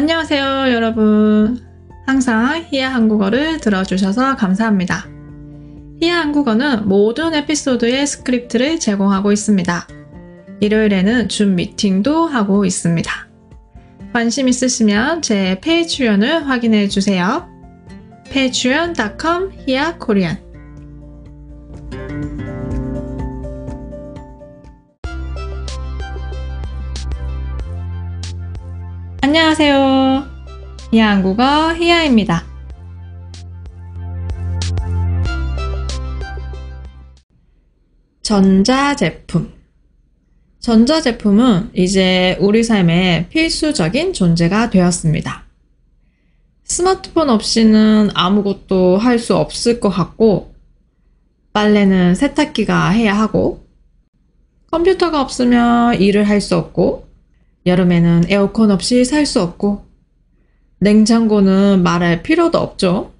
안녕하세요 여러분 항상 히야 한국어를 들어주셔서 감사합니다 히야 한국어는 모든 에피소드의 스크립트를 제공하고 있습니다 일요일에는 줌 미팅도 하고 있습니다 관심 있으시면 제페이트연을 확인해 주세요 patreon.com 히야 코리안 안녕하세요. 히야 한국어 히야입니다. 전자제품 전자제품은 이제 우리 삶에 필수적인 존재가 되었습니다. 스마트폰 없이는 아무것도 할 수 없을 것 같고, 빨래는 세탁기가 해야 하고, 컴퓨터가 없으면 일을 할 수 없고, 여름에는 에어컨 없이 살 수 없고, 냉장고는 말할 필요도 없죠.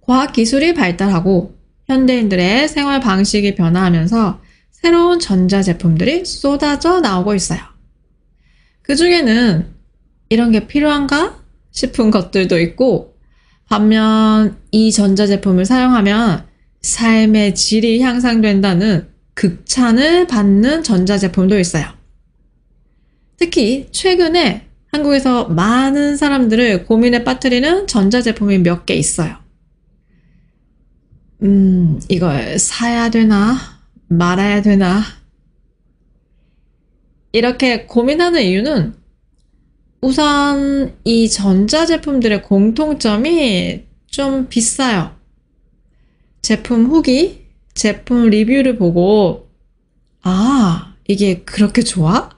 과학 기술이 발달하고 현대인들의 생활 방식이 변화하면서 새로운 전자제품들이 쏟아져 나오고 있어요. 그 중에는 이런 게 필요한가 싶은 것들도 있고, 반면 이 전자제품을 사용하면 삶의 질이 향상된다는 극찬을 받는 전자제품도 있어요. 특히 최근에 한국에서 많은 사람들을 고민에 빠뜨리는 전자제품이 몇 개 있어요. 음, 이걸 사야 되나? 말아야 되나? 이렇게 고민하는 이유는 우선 이 전자제품들의 공통점이 좀 비싸요. 제품 후기, 제품 리뷰를 보고, 아, 이게 그렇게 좋아?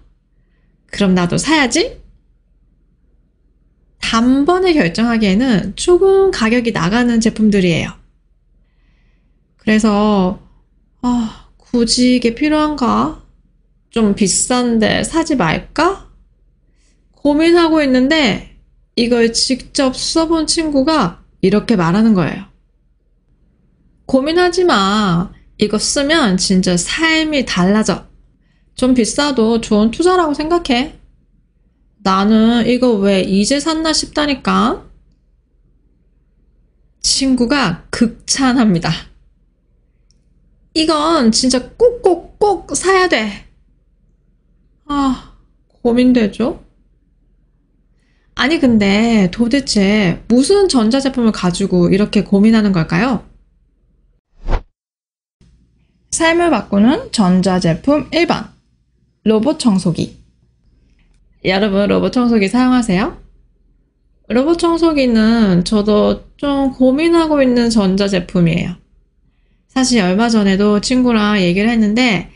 그럼 나도 사야지? 단번에 결정하기에는 조금 가격이 나가는 제품들이에요. 그래서, 아, 굳이 이게 필요한가? 좀 비싼데 사지 말까? 고민하고 있는데 이걸 직접 써본 친구가 이렇게 말하는 거예요. 고민하지 마. 이거 쓰면 진짜 삶이 달라져. 좀 비싸도 좋은 투자라고 생각해. 나는 이거 왜 이제 샀나 싶다니까. 친구가 극찬합니다. 이건 진짜 꼭꼭꼭 사야 돼. 아, 고민되죠? 아니, 근데 도대체 무슨 전자제품을 가지고 이렇게 고민하는 걸까요? 삶을 바꾸는 전자제품 1번 로봇 청소기 여러분 로봇 청소기 사용하세요? 로봇 청소기는 저도 좀 고민하고 있는 전자제품이에요. 사실 얼마 전에도 친구랑 얘기를 했는데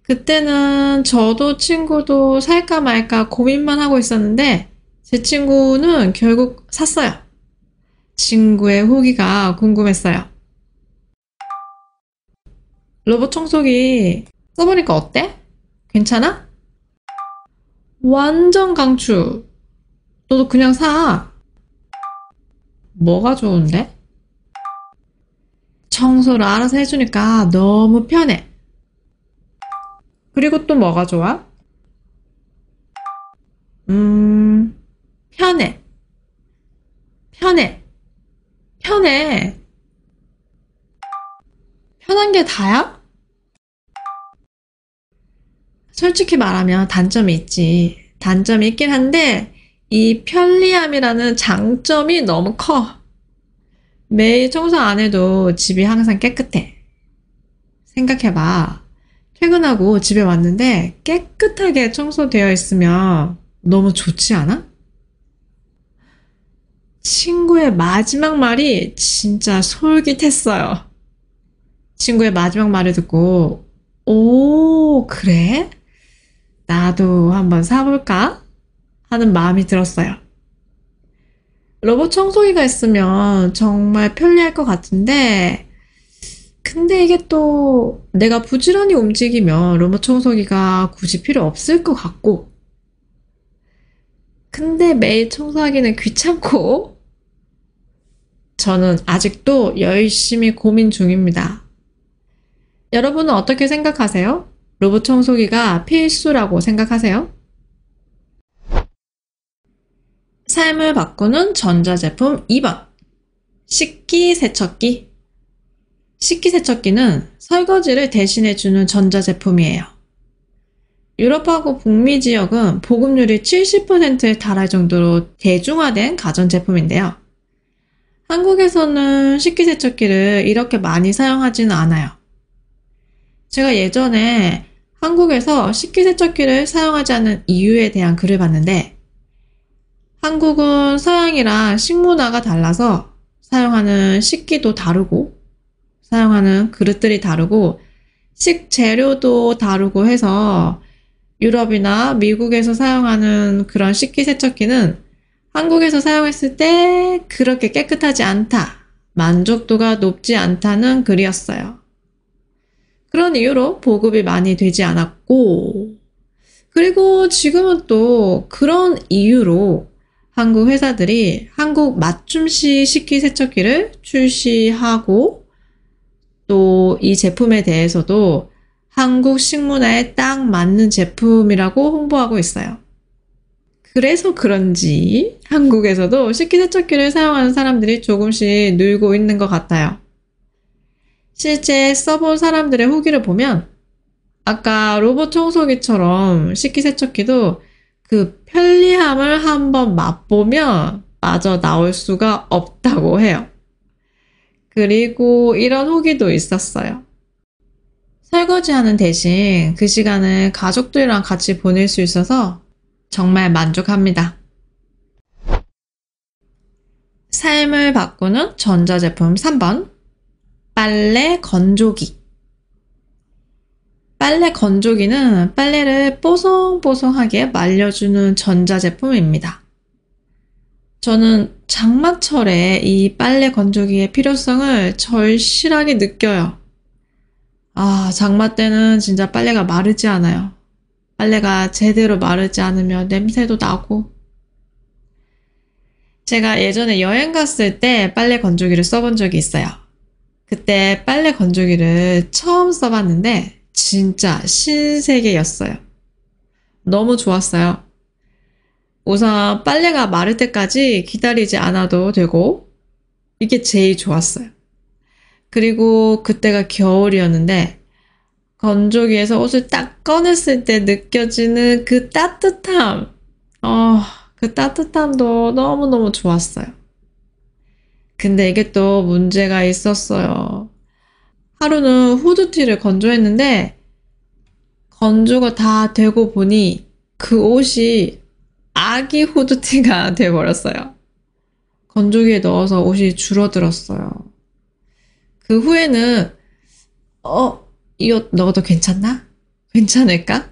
그때는 저도 친구도 살까 말까 고민만 하고 있었는데 제 친구는 결국 샀어요. 친구의 후기가 궁금했어요. 로봇 청소기 써보니까 어때? 괜찮아? 완전 강추. 너도 그냥 사. 뭐가 좋은데? 청소를 알아서 해주니까 너무 편해. 그리고 또 뭐가 좋아? 음, 편해. 편해. 편해. 편한 게 다야? 솔직히 말하면 단점이 있지. 단점이 있긴 한데, 이 편리함이라는 장점이 너무 커. 매일 청소 안 해도 집이 항상 깨끗해. 생각해봐. 퇴근하고 집에 왔는데 깨끗하게 청소되어 있으면 너무 좋지 않아? 친구의 마지막 말이 진짜 솔깃했어요. 친구의 마지막 말을 듣고, 오, 그래? 나도 한번 사볼까? 하는 마음이 들었어요. 로봇 청소기가 있으면 정말 편리할 것 같은데, 근데 이게 또 내가 부지런히 움직이면 로봇 청소기가 굳이 필요 없을 것 같고, 근데 매일 청소하기는 귀찮고, 저는 아직도 열심히 고민 중입니다. 여러분은 어떻게 생각하세요? 로봇 청소기가 필수라고 생각하세요? 삶을 바꾸는 전자제품 2번. 식기세척기. 식기세척기는 설거지를 대신해주는 전자제품이에요. 유럽하고 북미 지역은 보급률이 70%에 달할 정도로 대중화된 가전제품인데요. 한국에서는 식기세척기를 이렇게 많이 사용하지는 않아요. 제가 예전에 한국에서 식기세척기를 사용하지 않는 이유에 대한 글을 봤는데 한국은 서양이랑 식문화가 달라서 사용하는 식기도 다르고 사용하는 그릇들이 다르고 식재료도 다르고 해서 유럽이나 미국에서 사용하는 그런 식기세척기는 한국에서 사용했을 때 그렇게 깨끗하지 않다, 만족도가 높지 않다는 글이었어요. 그런 이유로 보급이 많이 되지 않았고, 그리고 지금은 또 그런 이유로 한국 회사들이 한국 맞춤식 식기 세척기를 출시하고 또 이 제품에 대해서도 한국 식문화에 딱 맞는 제품이라고 홍보하고 있어요. 그래서 그런지 한국에서도 식기세척기를 사용하는 사람들이 조금씩 늘고 있는 것 같아요. 실제 써본 사람들의 후기를 보면 아까 로봇 청소기처럼 식기세척기도 그 편리함을 한번 맛보면 마저 나올 수가 없다고 해요. 그리고 이런 후기도 있었어요. 설거지하는 대신 그 시간을 가족들이랑 같이 보낼 수 있어서 정말 만족합니다. 삶을 바꾸는 전자제품 3번 빨래 건조기 빨래 건조기는 빨래를 뽀송뽀송하게 말려주는 전자제품입니다. 저는 장마철에 이 빨래 건조기의 필요성을 절실하게 느껴요. 아, 장마 때는 진짜 빨래가 마르지 않아요. 빨래가 제대로 마르지 않으면 냄새도 나고. 제가 예전에 여행 갔을 때 빨래 건조기를 써본 적이 있어요. 그때 빨래 건조기를 처음 써봤는데 진짜 신세계였어요. 너무 좋았어요. 우선 빨래가 마를 때까지 기다리지 않아도 되고 이게 제일 좋았어요. 그리고 그때가 겨울이었는데 건조기에서 옷을 딱 꺼냈을 때 느껴지는 그 따뜻함. 어, 그 따뜻함도 너무너무 좋았어요. 근데 이게 또 문제가 있었어요. 하루는 후드티를 건조했는데 건조가 다 되고 보니 그 옷이 아기 후드티가 돼버렸어요. 건조기에 넣어서 옷이 줄어들었어요. 그 후에는 어, 이 옷 넣어도 괜찮나? 괜찮을까?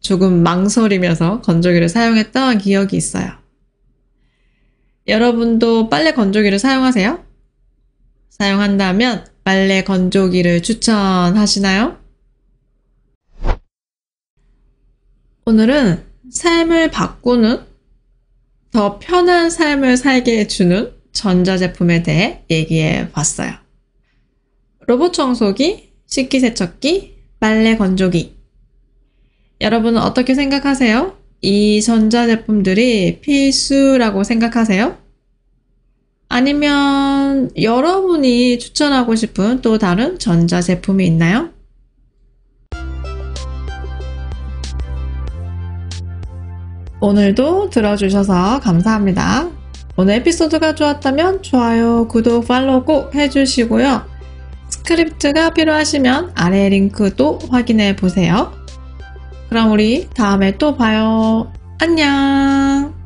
조금 망설이면서 건조기를 사용했던 기억이 있어요. 여러분도 빨래 건조기를 사용하세요? 사용한다면 빨래 건조기를 추천하시나요? 오늘은 삶을 바꾸는 더 편한 삶을 살게 해주는 전자제품에 대해 얘기해 봤어요. 로봇 청소기, 식기세척기, 빨래 건조기. 여러분은 어떻게 생각하세요? 이 전자제품들이 필수라고 생각하세요? 아니면 여러분이 추천하고 싶은 또 다른 전자제품이 있나요? 오늘도 들어주셔서 감사합니다. 오늘 에피소드가 좋았다면 좋아요, 구독, 팔로우 꼭 해주시고요. 스크립트가 필요하시면 아래 링크도 확인해 보세요. 그럼 우리 다음에 또 봐요. 안녕!